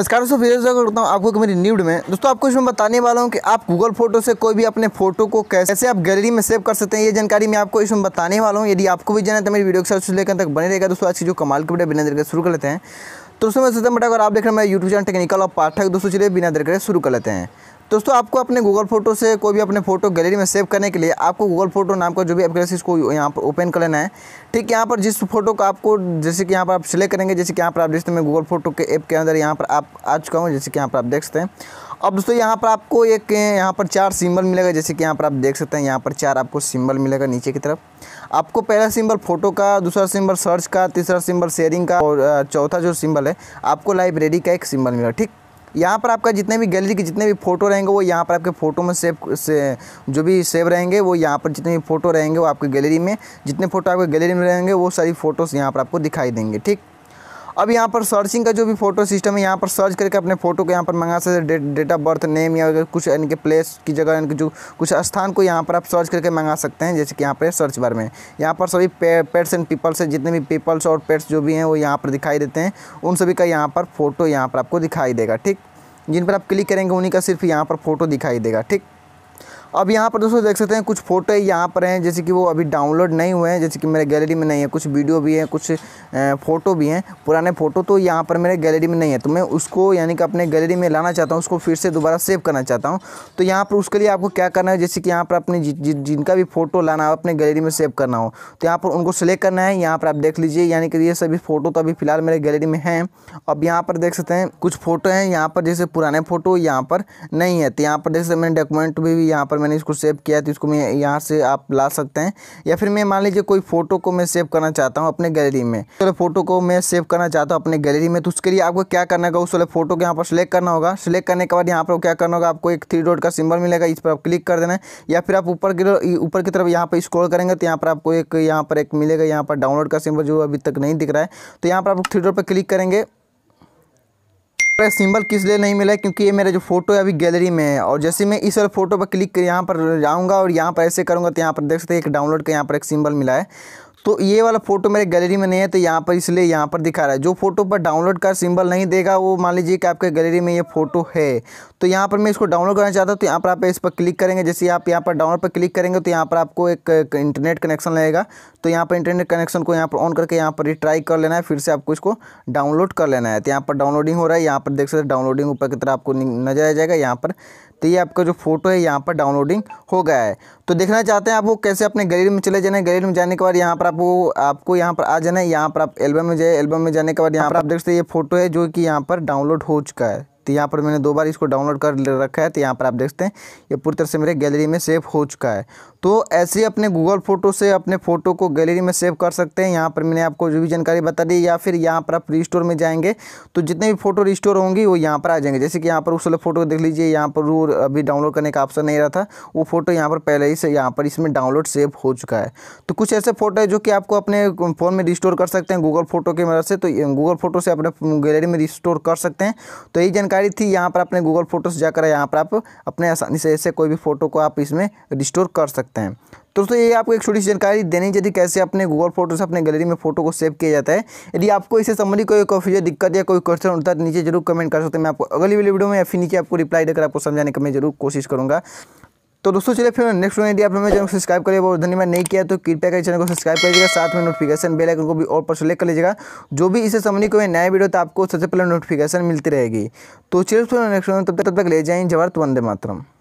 नमस्कार दोस्तों फिर से करता हूँ आपको मेरी न्यूड में दोस्तों आपको इसमें बताने वाला हूँ कि आप गूगल फोटो से कोई भी अपने फोटो को कैसे आप गैलरी में सेव कर सकते हैं ये जानकारी मैं आपको इसमें बताने वाला हूँ यदि आपको भी जाना है तो मेरी वीडियो के साथ लेकर तक बने रहेगा दोस्तों आज की जो कमाल की बड़े बिना देर के शुरू कर लेते हैं तो दोस्तों मैं बटा अगर आप देख रहे हैं मैं यूट्यूब चैनल टेक्निकल और पाठक दोस्तों चलिए बिना देर के शुरू कर लेते हैं दोस्तों आपको अपने गूगल फोटो से कोई भी अपने फोटो गैलरी में सेव करने के लिए आपको गूगल फोटो नाम का जो भी एप्लीकेशन इसको यहाँ पर ओपन कर लेना है ठीक यहाँ पर जिस फोटो को आपको जैसे कि यहाँ पर आप सिलेक्ट करेंगे जैसे कि यहाँ पर आप देखते हैं गूगल फोटो के ऐप के अंदर यहाँ पर आप आ चुका हूँ जैसे कि यहाँ पर आप देख सकते हैं अब दोस्तों यहाँ पर आपको एक यहाँ पर चार सिंबल मिलेगा जैसे कि यहाँ पर आप देख सकते हैं यहाँ पर चार आपको सिंबल मिलेगा नीचे की तरफ आपको पहला सिंबल फोटो का दूसरा सिंबल सर्च का तीसरा सिंबल शेयरिंग का और चौथा जो सिंबल है आपको लाइब्रेरी का एक सिंबल मिलेगा ठीक यहाँ पर आपका जितने भी गैलरी के जितने भी फ़ोटो रहेंगे वो यहाँ पर आपके फ़ोटो में सेव से, जो भी सेव रहेंगे वो यहाँ पर जितने भी फ़ोटो रहेंगे वो आपके गैलरी में जितने फ़ोटो आपके गैलरी में रहेंगे वो सारी फ़ोटोज़ यहाँ पर आपको दिखाई देंगे ठीक अब यहाँ पर सर्चिंग का जो भी फोटो सिस्टम है यहाँ पर सर्च करके अपने फोटो को यहाँ पर मंगा सकते date date of birth name या कुछ यानी कि प्लेस की जगह यानी कि जो कुछ स्थान को यहाँ पर आप सर्च करके मंगा सकते हैं जैसे कि यहाँ पर सर्च बार में यहाँ पर सभी पेट्स एंड पीपल्स है जितने भी पीपल्स और पेट्स जो भी हैं वो यहाँ पर दिखाई देते हैं उन सभी का यहाँ पर फोटो यहाँ पर आपको दिखाई देगा ठीक जिन पर आप क्लिक करेंगे उन्हीं का सिर्फ यहाँ पर फोटो दिखाई देगा ठीक अब यहाँ पर दोस्तों देख सकते हैं कुछ फ़ोटो यहाँ पर हैं जैसे कि वो अभी डाउनलोड नहीं हुए हैं जैसे कि मेरे गैलरी में नहीं है कुछ वीडियो भी है कुछ फ़ोटो भी हैं पुराने फ़ोटो तो यहाँ पर मेरे गैलरी में नहीं है तो मैं उसको यानी कि अपने गैलरी में लाना चाहता हूँ उसको फिर से दोबारा सेव करना चाहता हूँ तो यहाँ पर उसके लिए आपको क्या करना है जैसे कि यहाँ पर अपने जिनका भी फ़ोटो लाना हो अपने गैलरी में सेव करना हो तो यहाँ पर उनको सेलेक्ट करना है यहाँ पर आप देख लीजिए यानी कि ये सभी फ़ोटो तो अभी फ़िलहाल मेरे गैलरी में हैं अब यहाँ पर देख सकते हैं कुछ फ़ोटो हैं यहाँ पर जैसे पुराने फ़ोटो यहाँ पर नहीं है तो यहाँ पर देख सकते मैंने डॉक्यूमेंट भी यहाँ पर पर मैंने इसको सेव किया तो इसको मैं यहाँ से आप ला सकते हैं या फिर मैं मान लीजिए कोई फ़ोटो को मैं सेव करना चाहता हूँ अपने गैलरी में चलो फोटो को मैं सेव करना चाहता हूँ अपने गैलरी में तो उसके लिए आपको क्या करना होगा उस वाले फोटो को यहाँ पर सिलेक्ट करना होगा सिलेक्ट करने के बाद यहाँ पर क्या करना होगा आपको एक थ्री डॉट का सिंबल मिलेगा इस पर आप क्लिक कर देना है या फिर आप ऊपर की ऊपर की तरफ यहाँ पर स्क्रॉल करेंगे तो यहाँ पर आपको एक यहाँ पर एक मिलेगा यहाँ पर डाउनलोड का सिंबल जो अभी तक नहीं दिख रहा है तो यहाँ पर आप थ्री डॉट पर क्लिक करेंगे पर सिंबल किस लिए नहीं मिला है क्योंकि ये मेरा जो फोटो है अभी गैलरी में है और जैसे मैं इस वाले फोटो पर क्लिक कर यहाँ पर जाऊँगा और यहाँ पर ऐसे करूँगा तो यहाँ पर देख सकते हैं एक डाउनलोड का यहाँ पर एक सिंबल मिला है तो ये वाला फ़ोटो मेरे गैलरी में नहीं है तो यहाँ पर इसलिए यहाँ पर दिखा रहा है जो फ़ोटो पर डाउनलोड का सिंबल नहीं देगा वो मान लीजिए कि आपके गैलरी में ये फ़ोटो है तो यहाँ पर मैं इसको डाउनलोड करना चाहता हूँ तो यहाँ पर आप इस पर क्लिक करेंगे जैसे आप यहाँ पर डाउनलोड पर क्लिक करेंगे तो यहाँ पर आपको एक, इंटरनेट कनेक्शन लगेगा तो यहाँ पर इंटरनेट कनेक्शन को यहाँ पर ऑन करके यहाँ पर रिट्राई कर लेना है फिर से आपको इसको डाउनलोड कर लेना है तो यहाँ पर डाउनलोडिंग हो रहा है यहाँ पर देख सकते डाउनलोडिंग ऊपर की तरह आपको नजर आ जाएगा यहाँ पर तो ये आपका जो फोटो है यहाँ पर डाउनलोडिंग हो गया है तो देखना चाहते हैं आप वो कैसे अपने गैलरी में चले जाना है गैलरी में जाने के बाद यहाँ पर आप वो आपको यहाँ पर आ जाना है यहाँ पर आप एल्बम में जाए एल्बम में जाने के बाद यहाँ पर आप देख सकते हैं ये फोटो है जो कि यहाँ पर डाउनलोड हो चुका है तो यहाँ पर मैंने दो बार इसको डाउनलोड कर रखा है तो यहाँ पर आप देखते हैं ये पूरी तरह से मेरे गैलरी में सेव हो चुका है तो ऐसे अपने गूगल फोटो से अपने फ़ोटो को गैलरी में सेव कर सकते हैं यहाँ पर मैंने आपको जो भी जानकारी बता दी या फिर यहाँ पर आप रिस्टोर में जाएंगे तो जितने भी फ़ोटो रिस्टोर होंगी वो यहाँ पर आ जाएंगे जैसे कि यहाँ पर उस वाले फ़ोटो देख लीजिए यहाँ पर वो अभी डाउनलोड करने का ऑप्शन नहीं रहा था वो फ़ोटो यहाँ पर पहले ही से यहाँ पर इसमें डाउनलोड सेव हो चुका है तो कुछ ऐसे फ़ोटो है जो कि आपको अपने फ़ोन में रिस्टोर कर सकते हैं गूगल फ़ोटो की मदद से तो गूगल फ़ोटो से अपने गैलरी में रिस्टोर कर सकते हैं तो यही जानकारी थी यहाँ पर अपने गूगल फ़ोटो से जाकर यहाँ पर आप अपने आसानी से ऐसे कोई भी फ़ोटो को आप इसमें रिस्टोर कर सकते हैं सकते हैं तो दोस्तों ये आपको एक छोटी सी जानकारी देनी चाहिए कैसे अपने गूगल फोटो से अपने गैलरी में फोटो को सेव किया जाता है यदि आपको इससे संबंधी कोई कंफ्यूजन दिक्कत या कोई क्वेश्चन होता है तो नीचे जरूर कमेंट कर सकते हैं मैं आपको अगली वाली वीडियो में या फिर नीचे आपको रिप्लाई देकर आपको समझाने का मैं जरूर कोशिश करूँगा तो दोस्तों चलिए फिर नेक्स्ट वीडियो आप हमें चैनल सब्सक्राइब करिए और धन्यवाद नहीं किया तो कृपया कर चैनल को सब्सक्राइब कर लीजिएगा साथ में नोटिफिकेशन बेल आइकन को भी और पर सेलेक्ट कर लीजिएगा जो भी इसे संबंधित कोई नया वीडियो तो आपको सबसे पहले नोटिफिकेशन मिलती रहेगी तो चलिए फिर नेक्स्ट तब तक तब तक ले जाएँ जवाहर वंदे मातरम